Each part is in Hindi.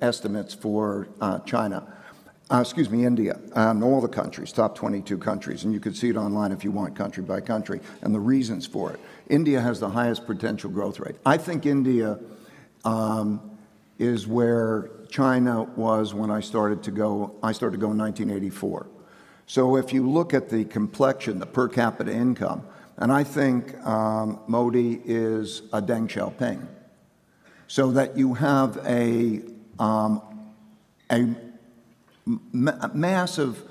estimates for uh, China, uh, excuse me, India, um, and all the countries, top 22 countries, and you can see it online if you want, country by country, and the reasons for it. India has the highest potential growth rate. I think India um, is where China was when I started to go, I started to go in 1984. So if you look at the complexion, the per capita income, and I think um, Modi is a Deng Xiaoping. So that you have a um, a ma massive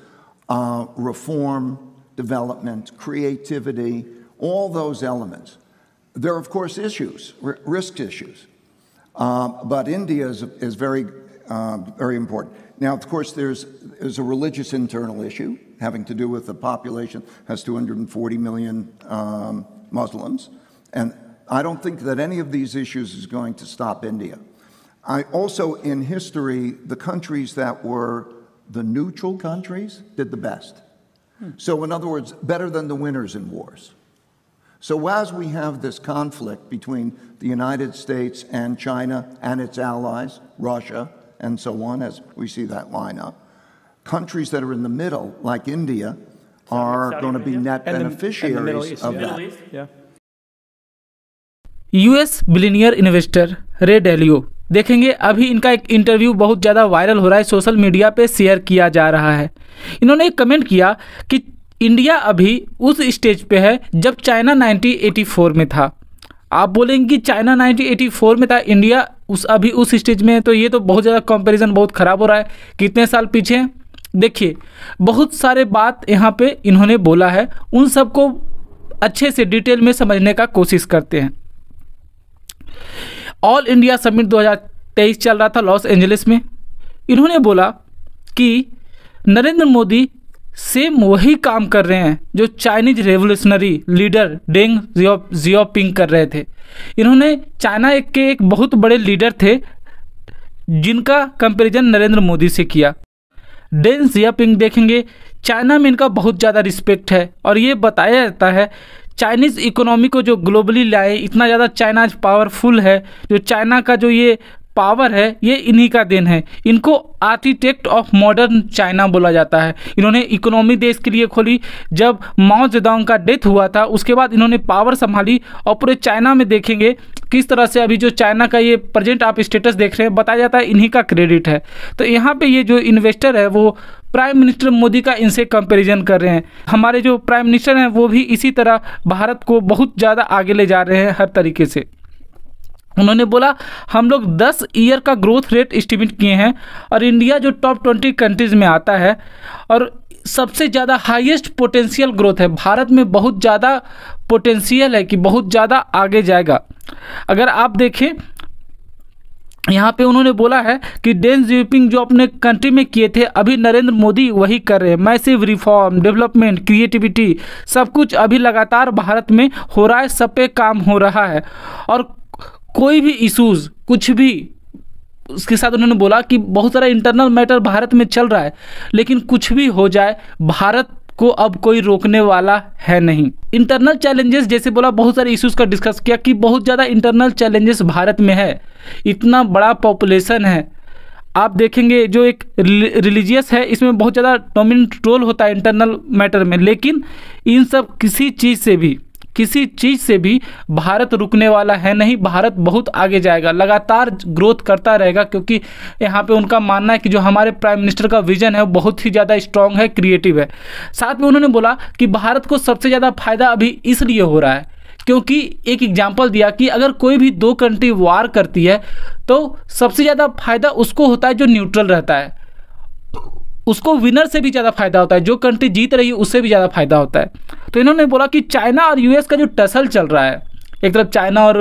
uh, reform, development, creativity, all those elements. There are, of course, issues, risk issues. Uh, but India is, is very, uh, very important. Now, of course, there's, there's a religious internal issue having to do with the population has 240 million um, Muslims. And I don't think that any of these issues is going to stop India. I also, in history, the countries that were the neutral countries did the best. Hmm. So, in other words, better than the winners in wars. So, as we have this conflict between the United States and China and its allies, Russia, and so on, as we see that lineup, countries that are in the middle, like India, are Saudi going to be net and beneficiaries the, of yeah. that. East, yeah. US billionaire investor Ray Dalio देखेंगे अभी इनका एक इंटरव्यू बहुत ज़्यादा वायरल हो रहा है सोशल मीडिया पे शेयर किया जा रहा है इन्होंने एक कमेंट किया कि इंडिया अभी उस स्टेज पे है जब चाइना 1984 में था आप बोलेंगे कि चाइना 1984 में था इंडिया उस अभी उस स्टेज में है तो ये तो बहुत ज़्यादा कंपैरिजन बहुत ख़राब हो रहा है कितने साल पीछे देखिए बहुत सारे बात यहाँ पे इन्होंने बोला है उन सबको अच्छे से डिटेल में समझने का कोशिश करते हैं ऑल इंडिया समिट 2023 चल रहा था लॉस एंजलिस में इन्होंने बोला कि नरेंद्र मोदी सेम वही काम कर रहे हैं जो Chinese revolutionary leader Deng Xiao Xiaoping कर रहे थे इन्होंने चाइना एक के एक बहुत बड़े लीडर थे जिनका कंपैरिजन नरेंद्र मोदी से किया डेंग जियापिंग देखेंगे चाइना में इनका बहुत ज़्यादा रिस्पेक्ट है और ये बताया जाता है चाइनीज़ इकोनॉमी को जो ग्लोबली लाए इतना ज़्यादा चाइना पावरफुल है जो चाइना का जो ये पावर है ये इन्हीं का देन है इनको आर्किटेक्ट ऑफ मॉडर्न चाइना बोला जाता है इन्होंने इकोनॉमी देश के लिए खोली जब माओ जेदांग का डेथ हुआ था उसके बाद इन्होंने पावर संभाली और पूरे चाइना में देखेंगे किस तरह से अभी जो चाइना का ये प्रेजेंट आप स्टेटस देख रहे हैं बताया जाता है इन्हीं का क्रेडिट है तो यहाँ पे ये जो इन्वेस्टर है वो प्राइम मिनिस्टर मोदी का इनसे कंपेरिजन कर रहे हैं हमारे जो प्राइम मिनिस्टर हैं वो भी इसी तरह भारत को बहुत ज़्यादा आगे ले जा रहे हैं हर तरीके से उन्होंने बोला हम लोग 10 ईयर का ग्रोथ रेट एस्टिमेट किए हैं और इंडिया जो टॉप 20 कंट्रीज़ में आता है और सबसे ज़्यादा हाईएस्ट पोटेंशियल ग्रोथ है भारत में बहुत ज़्यादा पोटेंशियल है कि बहुत ज़्यादा आगे जाएगा अगर आप देखें यहाँ पे उन्होंने बोला है कि डेन जीपिंग जो अपने कंट्री में किए थे अभी नरेंद्र मोदी वही कर रहे हैं मैसिव रिफॉर्म डेवलपमेंट क्रिएटिविटी सब कुछ अभी लगातार भारत में हो रहा है सब पे काम हो रहा है और कोई भी इशूज़ कुछ भी उसके साथ उन्होंने बोला कि बहुत सारा इंटरनल मैटर भारत में चल रहा है लेकिन कुछ भी हो जाए भारत को अब कोई रोकने वाला है नहीं इंटरनल चैलेंजेस जैसे बोला बहुत सारे इश्यूज का डिस्कस किया कि बहुत ज़्यादा इंटरनल चैलेंजेस भारत में है इतना बड़ा पॉपुलेशन है आप देखेंगे जो एक रिलीजियस है इसमें बहुत ज़्यादा डोमिनेंट रोल होता है इंटरनल मैटर में लेकिन इन सब किसी चीज़ से भी किसी चीज़ से भी भारत रुकने वाला है नहीं भारत बहुत आगे जाएगा लगातार ग्रोथ करता रहेगा क्योंकि यहाँ पे उनका मानना है कि जो हमारे प्राइम मिनिस्टर का विजन है वो बहुत ही ज़्यादा स्ट्रांग है क्रिएटिव है साथ में उन्होंने बोला कि भारत को सबसे ज़्यादा फायदा अभी इसलिए हो रहा है क्योंकि एक एग्जाम्पल दिया कि अगर कोई भी दो कंट्री वार करती है तो सबसे ज़्यादा फायदा उसको होता है जो न्यूट्रल रहता है उसको विनर से भी ज़्यादा फायदा होता है जो कंट्री जीत रही है उससे भी ज़्यादा फायदा होता है तो इन्होंने बोला कि चाइना और यूएस का जो टसल चल रहा है एक तरफ चाइना और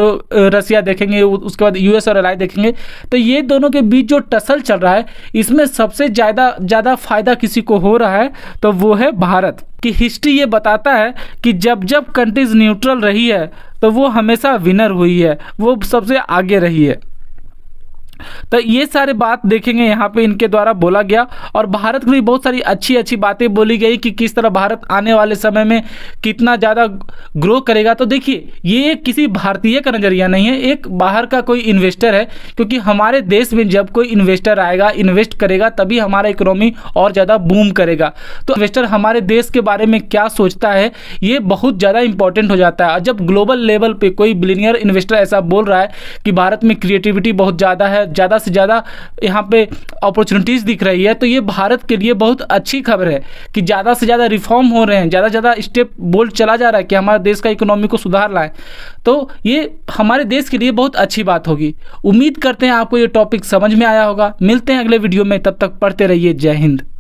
रसिया देखेंगे उसके बाद यूएस और अलाई देखेंगे तो ये दोनों के बीच जो टसल चल रहा है इसमें सबसे ज़्यादा ज़्यादा फ़ायदा किसी को हो रहा है तो वो है भारत कि हिस्ट्री ये बताता है कि जब जब कंट्रीज न्यूट्रल रही है तो वो हमेशा विनर हुई है वो सबसे आगे रही है तो ये सारे बात देखेंगे यहाँ पे इनके द्वारा बोला गया और भारत के लिए बहुत सारी अच्छी अच्छी बातें बोली गई कि किस तरह भारत आने वाले समय में कितना ज़्यादा ग्रो करेगा तो देखिए ये किसी भारतीय का नज़रिया नहीं है एक बाहर का कोई इन्वेस्टर है क्योंकि हमारे देश में जब कोई इन्वेस्टर आएगा इन्वेस्ट करेगा तभी हमारा इकोनॉमी और ज़्यादा बूम करेगा तो इन्वेस्टर हमारे देश के बारे में क्या सोचता है ये बहुत ज़्यादा इंपॉर्टेंट हो जाता है जब ग्लोबल लेवल पर कोई बिलीनियर इन्वेस्टर ऐसा बोल रहा है कि भारत में क्रिएटिविटी बहुत ज़्यादा है ज़्यादा से ज़्यादा यहाँ पे अपॉर्चुनिटीज़ दिख रही है तो ये भारत के लिए बहुत अच्छी खबर है कि ज़्यादा से ज़्यादा रिफॉर्म हो रहे हैं ज़्यादा से ज़्यादा स्टेप बोल्ड चला जा रहा है कि हमारे देश का इकोनॉमी को सुधार लाएँ तो ये हमारे देश के लिए बहुत अच्छी बात होगी उम्मीद करते हैं आपको ये टॉपिक समझ में आया होगा मिलते हैं अगले वीडियो में तब तक पढ़ते रहिए जय हिंद